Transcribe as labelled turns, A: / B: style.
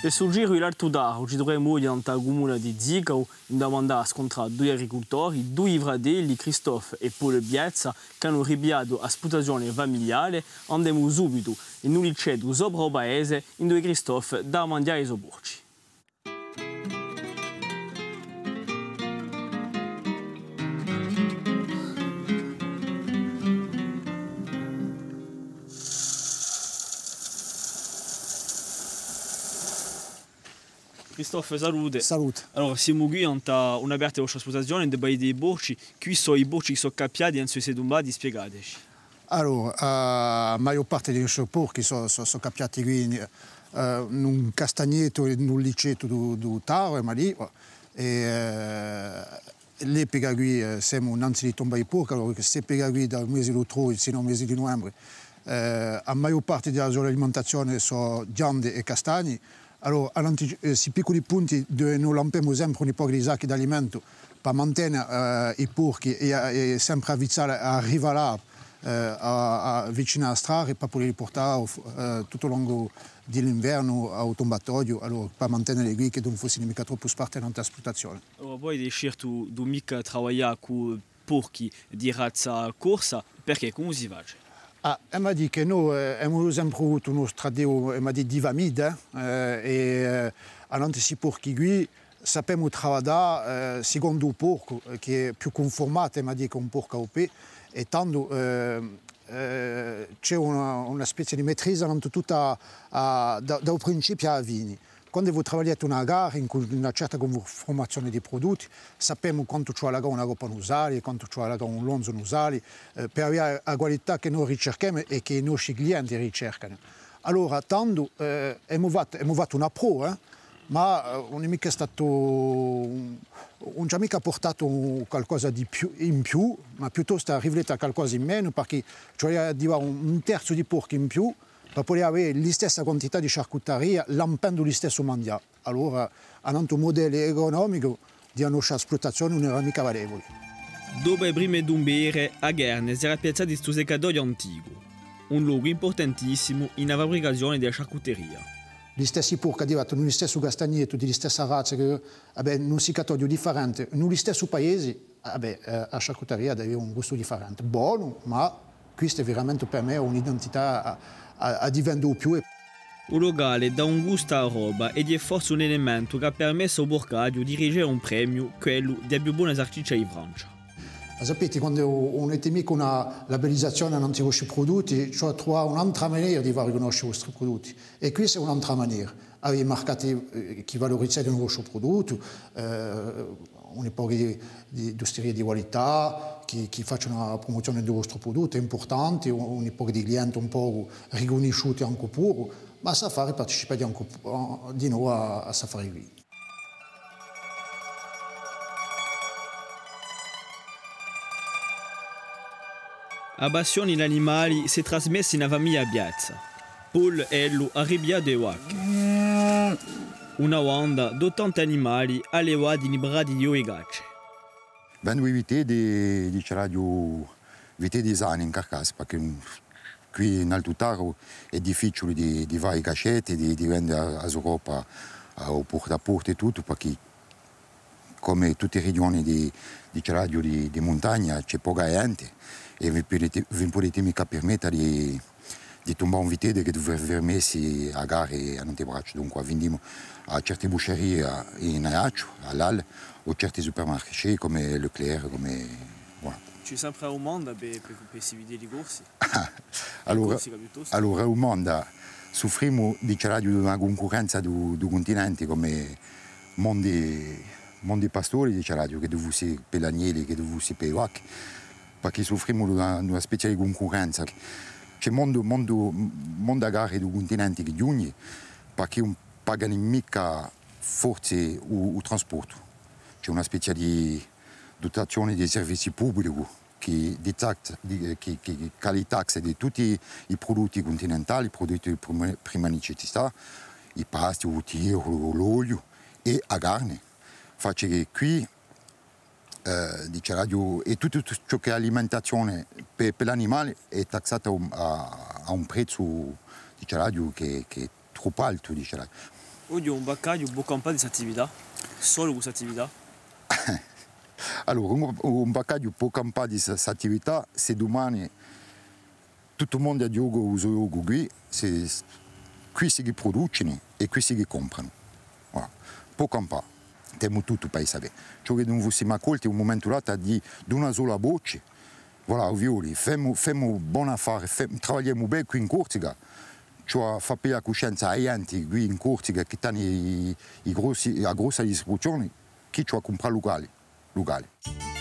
A: Per suggerire l'altro ci dovremmo orientare al comune di Zicau in domanda a scontrare due agricoltori, due fratelli, Christophe e Paul Biezza, che hanno ribiato a sputazione familiare. Andiamo subito in un liceo sopra il paese in due Christophe da mandare ai soborci. Christophe, salute. Salute. Allora, siamo qui a un'aperta vostra esposizione dei dei bocci. Qui sono i bocci che sono capiati, e sono sedumbati, spiegateci.
B: Allora, euh, la uh, maggior parte dei nostri porchi sono, sono, sono cappiati qui in, uh, in, un castagneto e in un liceto di Taro, ma lì. Oh, e, uh, eh, l'epoca qui eh, siamo innanzi di tomba di porca, allora se epoca qui dal mese di ottobre fino al mese di novembre, eh, la maggior parte della loro alimentazione sono ghiande e castagni, Alors, à euh, si piccoli de nous lampons toujours un sacs Isaac pour maintenir les porcs, qui et, et sempre à arriver là, euh, à, à à et pour les porter euh, tout au long de l'hiver au tombatoio, pour maintenir les guilles qui donc pas les microtropes dans en transportation.
A: Alors, oh, vous avez décidé tout, du travailler avec pour qui de sa course, parce que comment vous y vagez
B: ah, elle m'a dit que nous, euh, nous improvons tous nos stratégies, elle m'a dit divamide, hein, euh, et en euh, ça qui sappiamo travailler secondo il porco, che è più elle ma dit, qu'un porc OP, et tant euh, eh, c'est une una, specie de maîtrise tutta, à, da, dal principe à vini. quando devo lavorare in una gara in una certa formazione di prodotti, sappiamo quanto c'è alla gara una roba non usare, quanto c'è alla gara un lonzo usare, eh, per avere la qualità che noi ricerchiamo e che i nostri clienti ricercano. Allora, tanto eh, abbiamo, fatto, una pro, eh, ma non eh, è mica stato... non ci ha mica portato qualcosa di più, in più, ma piuttosto ha rivelato qualcosa in meno, perché cioè, un terzo di porco in più Napoli aveva la stessa quantità di charcuteria lampando lo stesso mondiale. Allora, avendo un modello economico, la nostra sfruttazione non era mica valevole.
A: Dopo le prime dumbiere, a Gerne si era piazzato il seccatoio antico, un luogo importantissimo nella fabbricazione della charcuteria.
B: Gli stessi porci arrivano gli stessi castagnetti, di stessa razza, che vabbè, non si catodio differente, nello stesso paese, vabbè, eh, la charcuteria aveva un gusto differente. Buono, ma questo è veramente per me un'identità a, a di vendere più. Il locale dà un
A: gusto alla roba ed è forse un elemento che ha permesso a Borgadio di dirigere un premio, quello delle più buone salsicce in Francia.
B: Ma sapete, quando un nemico ha la realizzazione non ti conosce prodotti, cioè trova un'altra maniera di far conoscere i vostri prodotti. E questa è un'altra maniera. Avete marcati eh, che valorizzate il vostro prodotto, eh, un po' di, di di qualità, che, che faccia una promozione del vostro prodotto, è importante, un po' di clienti un po' riconosciuti anche pure, ma sa fare partecipare anche eh, di nuovo a, a Safari Green. Abassione in
A: animali si trasmesse in famiglia piazza. Paul è l'arribia dei Wak. Una onda d'80 animali allevati in bradiglio e gacce.
C: Ben lui vite di, di radio vite di zani in carcassa, perché qui in Altutaro è difficile di, di fare i di, di vendere a Europa a porta a porta e tutto, perché come tutte le regioni di, di Ceradio di, di, montagna c'è poca gente e l'impuritimia permette di, di tombare un vitello che doveva essere messo a gare antebraccio. Dunque vendiamo a certe buccerie in Ajaccio, all'Al, o certi supermercati come Leclerc, come... Voilà.
A: Ci sei sempre a Umanda per, per, per si vedere corsi?
C: allora, corsi allora Umanda soffriamo di una concorrenza del continente come mondi mondo dei pastori dice radio che dovusi per gli agnelli, che dovusi per i vacchi, perché soffriamo di una, una specie di concorrenza. C'è il mondo, mondo, mondo agrari del continente che giunge perché non pagano mica forse il trasporto. C'è una specie di dotazione di servizi pubblici che, di tax, di, eh, che, che, che le tasse di tutti i prodotti continentali, i prodotti di prima necessità, i pasti, il tiro, l'olio e la carne facile qui, eh, dice radio, e tutto, ciò che è alimentazione per, per l'animale è taxato a, a, un prezzo dice radio, che, che è troppo alto. Dice radio.
A: Odio un baccaglio, un po' di attività, solo questa attività.
C: Allora, un, baccaglio può campare di questa attività se domani tutto il mondo ha gioco usa gioco qui, se, qui si producono e qui si comprano. Voilà. Può campare temos tudo para saber. Porque não você me acolhe, un momento lá está de, de sola voce, voilà, violi, femos, femos affare, fem, bene qui in em Cortiga, cioè fa per la coscienza agli enti qui in Corsica che hanno i, i grossi, la grossa distribuzione, chi ci ha comprato locali. locali.